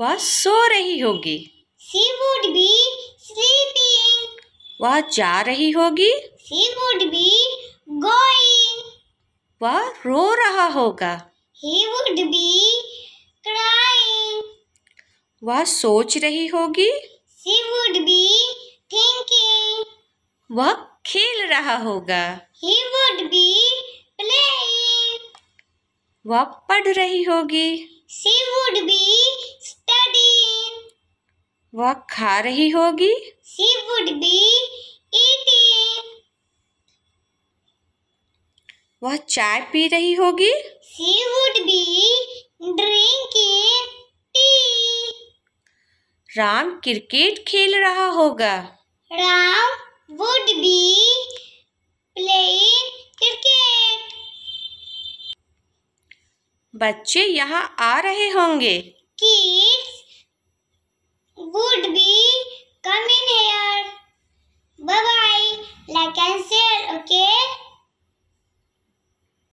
वह सो रही होगी सी वुड बी स्लीपिंग वह जा रही होगी सी वुड बी गोइंग वह रो रहा होगा ही वुड बी क्राइंग वह सोच रही होगी सी वुड बी थिंकिंग वह खेल रहा होगा ही वुड बी प्लेइंग वह पढ़ रही होगी सी वुड बी वह खा रही होगी सी वुड बी ईटिंग वह चाय पी रही होगी she would be drinking tea Ram cricket खेल रहा होगा Ram would be playing cricket बच्चे यहाँ आ रहे होंगे किड्स la cancel, ¿ok?